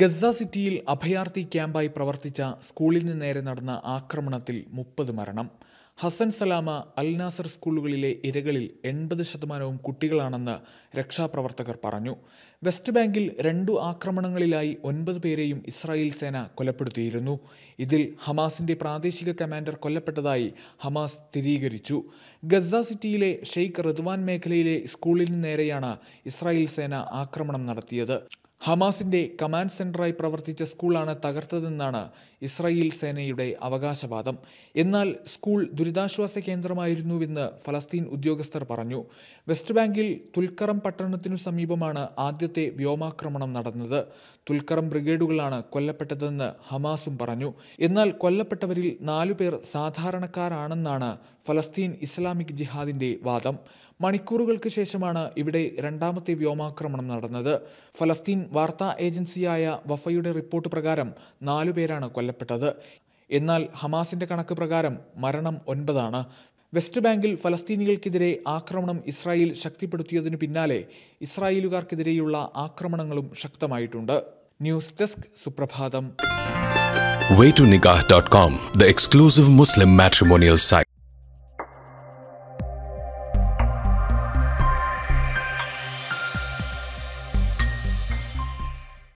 Gaza സിറ്റിയിൽ അഭയാർത്ഥി ക്യാമ്പായി പ്രവർത്തിച്ച സ്കൂളിന് നേരെ നടന്ന ആക്രമണത്തിൽ മുപ്പത് മരണം ഹസൻ സലാമ അൽനാസർ സ്കൂളുകളിലെ ഇരകളിൽ എൺപത് ശതമാനവും കുട്ടികളാണെന്ന് രക്ഷാപ്രവർത്തകർ പറഞ്ഞു വെസ്റ്റ് ബാങ്കിൽ രണ്ടു ആക്രമണങ്ങളിലായി ഒൻപത് പേരെയും ഇസ്രായേൽ സേന കൊലപ്പെടുത്തിയിരുന്നു ഇതിൽ ഹമാസിന്റെ പ്രാദേശിക കമാൻഡർ കൊല്ലപ്പെട്ടതായി ഹമാസ് സ്ഥിരീകരിച്ചു ഗസ സിറ്റിയിലെ ഷെയ്ഖ് റിദ്വാൻ മേഖലയിലെ സ്കൂളിന് നേരെയാണ് ഇസ്രായേൽ സേന ആക്രമണം നടത്തിയത് ഹമാസിന്റെ കമാൻഡ് സെന്ററായി പ്രവർത്തിച്ച സ്കൂളാണ് തകർത്തതെന്നാണ് ഇസ്രായേൽ സേനയുടെ അവകാശവാദം എന്നാൽ സ്കൂൾ ദുരിതാശ്വാസ കേന്ദ്രമായിരുന്നുവെന്ന് ഫലസ്തീൻ ഉദ്യോഗസ്ഥർ പറഞ്ഞു വെസ്റ്റ് ബാങ്കിൽ തുൽക്കറം പട്ടണത്തിനു സമീപമാണ് ആദ്യത്തെ വ്യോമാക്രമണം നടന്നത് തുൽക്കറം ബ്രിഗേഡുകളാണ് കൊല്ലപ്പെട്ടതെന്ന് ഹമാസും പറഞ്ഞു എന്നാൽ കൊല്ലപ്പെട്ടവരിൽ നാലുപേർ സാധാരണക്കാരാണെന്നാണ് ഫലസ്തീൻ ഇസ്ലാമിക് ജിഹാദിന്റെ വാദം മണിക്കൂറുകൾക്ക് ശേഷമാണ് ഇവിടെ രണ്ടാമത്തെ വ്യോമാക്രമണം നടന്നത് ഫലസ്തീൻ വാർത്താ ഏജൻസിയായ വഫയുടെ റിപ്പോർട്ട് പ്രകാരം നാലുപേരാണ് കൊല്ലപ്പെട്ടത് എന്നാൽ ഹമാസിന്റെ കണക്ക് പ്രകാരം മരണം ഒൻപതാണ് വെസ്റ്റ് ബാങ്കിൽ ഫലസ്തീനികൾക്കെതിരെ ആക്രമണം ഇസ്രായേൽ ശക്തിപ്പെടുത്തിയതിനു പിന്നാലെ ഇസ്രായേലുകാർക്കെതിരെയുള്ള ആക്രമണങ്ങളും ശക്തമായിട്ടുണ്ട് news desk Suprabhatham the exclusive muslim matrimonial site